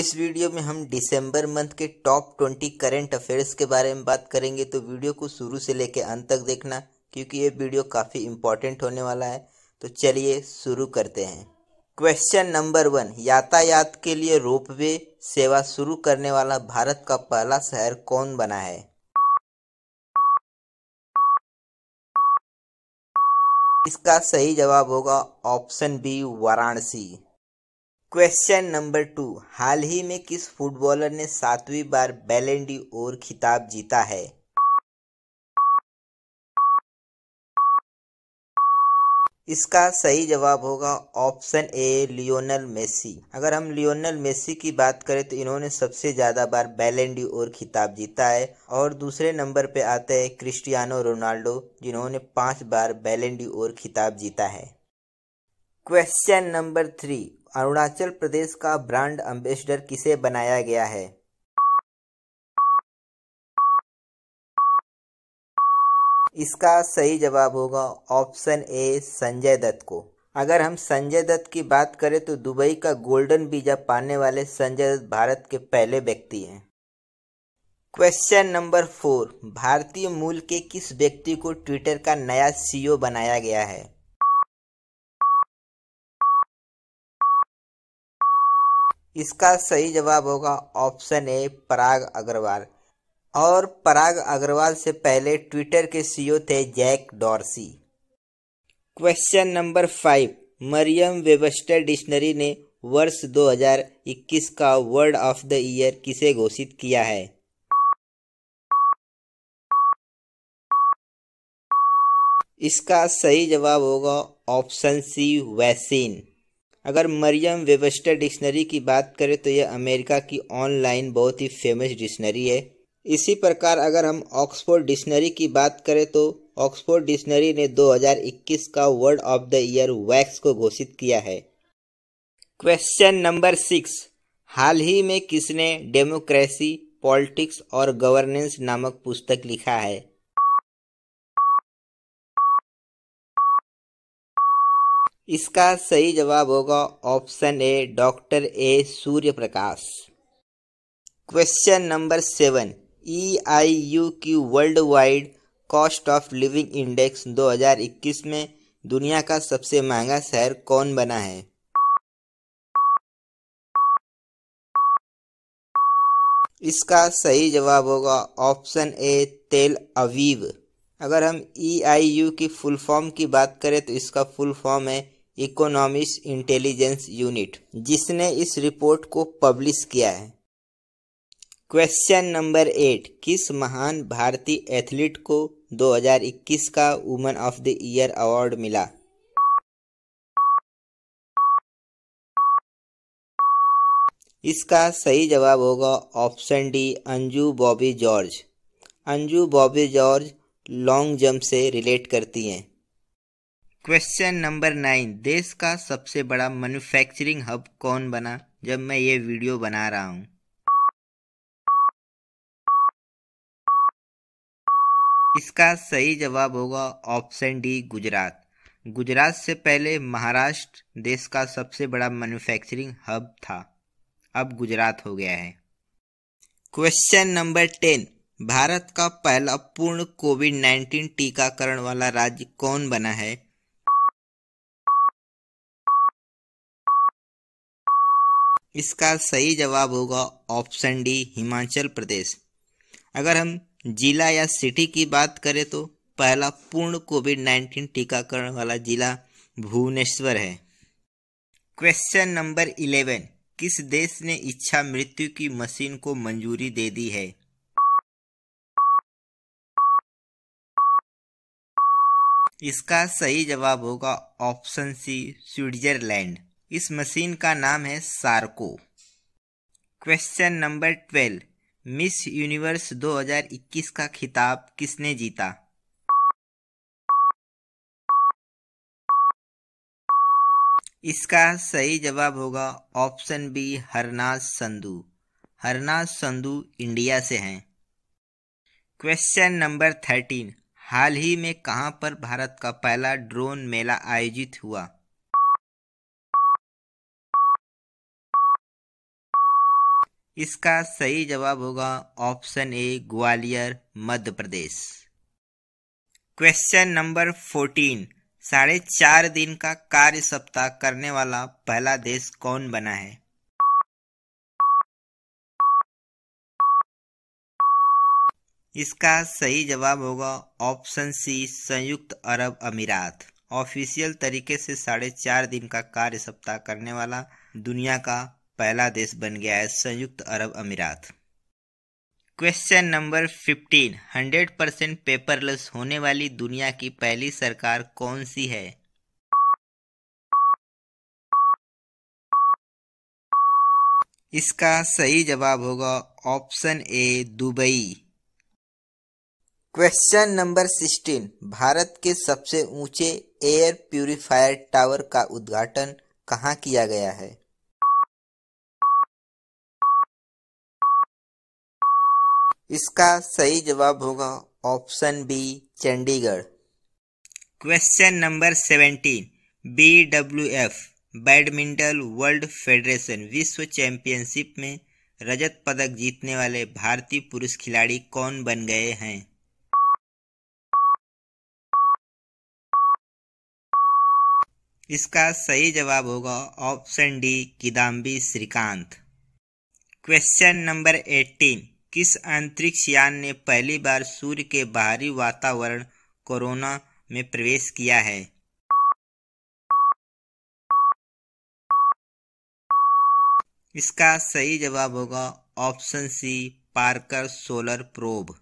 इस वीडियो में हम दिसंबर मंथ के टॉप ट्वेंटी करेंट अफेयर्स के बारे में बात करेंगे तो वीडियो को शुरू से लेकर अंत तक देखना क्योंकि ये वीडियो काफ़ी इम्पॉर्टेंट होने वाला है तो चलिए शुरू करते हैं क्वेश्चन नंबर वन यातायात के लिए रोपवे सेवा शुरू करने वाला भारत का पहला शहर कौन बना है इसका सही जवाब होगा option B Varanasi question number two हाल ही में किस फुटबॉलर ने सातवीं बार बैलेंडी और खिताब जीता है इसका सही जवाब होगा ऑप्शन ए लियोनल मेसी अगर हम लियोनल मेसी की बात करें तो इन्होंने सबसे ज़्यादा बार बैलेंडी और खिताब जीता है और दूसरे नंबर पे आते हैं क्रिस्टियानो रोनाल्डो जिन्होंने पांच बार बैलेंडी और खिताब जीता है question number three Arunachal Pradesh का ब्रांड एम्बेसडर किसे बनाया गया है इसका सही जवाब होगा ऑप्शन ए संजय दत्त को अगर हम संजय दत्त की बात करें तो दुबई का गोल्डन वीजा पाने वाले संजय दत्त भारत के पहले व्यक्ति हैं क्वेश्चन नंबर फोर भारतीय मूल के किस व्यक्ति को ट्विटर का नया सीईओ बनाया गया है इसका सही जवाब होगा ऑप्शन ए पराग अग्रवाल और पराग अग्रवाल से पहले ट्विटर के सीईओ थे Jack Dorsey question number five Merriam Webster dictionary ने वर्ष 2021 का वर्ड ऑफ द ईयर किसे घोषित किया है इसका सही जवाब होगा ऑप्शन सी वैसीन अगर मरियम वेबस्टर डिक्शनरी की बात करें तो यह अमेरिका की ऑनलाइन बहुत ही फेमस डिक्शनरी है इसी प्रकार अगर हम ऑक्सफोर्ड डिक्शनरी की बात करें तो ऑक्सफोर्ड डिक्शनरी ने 2021 का word of the year vax को घोषित किया है क्वेश्चन नंबर सिक्स हाल ही में किसने डेमोक्रेसी पॉलिटिक्स और गवर्नेंस नामक पुस्तक लिखा है इसका सही जवाब होगा option A doctor A Surya Prakash question number seven E I U की world wide cost of living index 2021 में दुनिया का सबसे महंगा शहर कौन बना है इसका सही जवाब होगा ऑप्शन ए तेल अवीव अगर हम ई आई यू की फुल फॉर्म की बात करें तो इसका फुल फॉर्म है इकोनॉमिक्स इंटेलिजेंस यूनिट जिसने इस रिपोर्ट को पब्लिश किया है क्वेश्चन नंबर एट किस महान भारतीय एथलीट को 2021 का woman of the year award मिला इसका सही जवाब होगा option D Anju Bobby George Anju Bobby George long jump से रिलेट करती हैं क्वेश्चन नंबर नाइन देश का सबसे बड़ा मैन्युफैक्चरिंग हब कौन बना जब मैं ये वीडियो बना रहा हूँ इसका सही जवाब होगा ऑप्शन डी गुजरात गुजरात से पहले महाराष्ट्र देश का सबसे बड़ा मैन्युफैक्चरिंग हब था अब गुजरात हो गया है क्वेश्चन नंबर टेन भारत का पहला पूर्ण कोविड नाइन्टीन टीकाकरण वाला राज्य कौन बना है इसका सही जवाब होगा ऑप्शन डी हिमाचल प्रदेश अगर हम जिला या सिटी की बात करें तो पहला पूर्ण कोविड नाइन्टीन टीकाकरण वाला जिला भुवनेश्वर है क्वेश्चन नंबर इलेवन किस देश ने इच्छा मृत्यु की मशीन को मंजूरी दे दी है इसका सही जवाब होगा ऑप्शन सी स्विट्जरलैंड इस मशीन का नाम है Sarco question number twelve Miss Universe 2021 का खिताब किसने जीता इसका सही जवाब होगा option B Harnaaz Sandhu Harnaaz Sandhu India से हैं क्वेश्चन नंबर थर्टीन हाल ही में कहां पर भारत का पहला ड्रोन मेला आयोजित हुआ इसका सही जवाब होगा option A Gwalior Madhya Pradesh question number fourteen साढ़े चार दिन का कार्य सप्ताह करने वाला पहला देश कौन बना है इसका सही जवाब होगा ऑप्शन सी संयुक्त अरब अमीरात ऑफिशियल तरीके से साढ़े चार दिन का कार्य सप्ताह करने वाला दुनिया का पहला देश बन गया है संयुक्त अरब अमीरात question number fifteen hundred percent paperless होने वाली दुनिया की पहली सरकार कौन सी है इसका सही जवाब होगा option A Dubai question number sixteen Bharat के सबसे ऊंचे एयर प्यूरिफायर टावर का उद्घाटन कहाँ किया गया है इसका सही जवाब होगा option B Chandigarh question number seventeen B W F badminton world federation विश्व चैंपियनशिप में रजत पदक जीतने वाले भारतीय पुरुष खिलाड़ी कौन बन गए हैं इसका सही जवाब होगा option D Kidambi Srikanth question number eighteen किस अंतरिक्ष यान ने पहली बार सूर्य के बाहरी वातावरण कोरोना में प्रवेश किया है इसका सही जवाब होगा option C Parker solar probe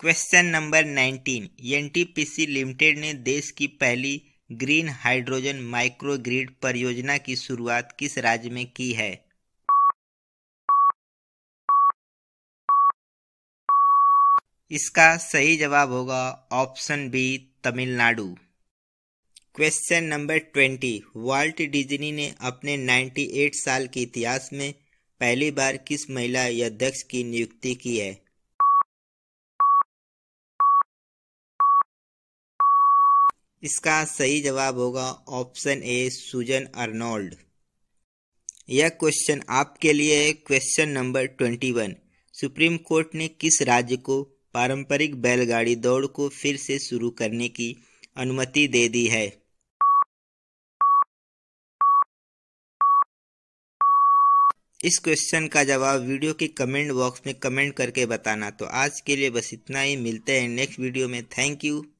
question number 19 NTPC limited ने देश की पहली ग्रीन हाइड्रोजन माइक्रोग्रिड परियोजना की शुरुआत किस राज्य में की है इसका सही जवाब होगा option B Tamil Nadu question number twenty Walt Disney ने अपने 98 साल के इतिहास में पहली बार किस महिला अध्यक्ष की नियुक्ति की है इसका सही जवाब होगा ऑप्शन ए सुजन अर्नोल्ड यह क्वेश्चन आपके लिए है question number twenty one supreme court ने किस राज्य को पारंपरिक बैलगाड़ी दौड़ को फिर से शुरू करने की अनुमति दे दी है इस क्वेश्चन का जवाब वीडियो के कमेंट बॉक्स में कमेंट करके बताना तो आज के लिए बस इतना ही मिलते हैं नेक्स्ट वीडियो में थैंक यू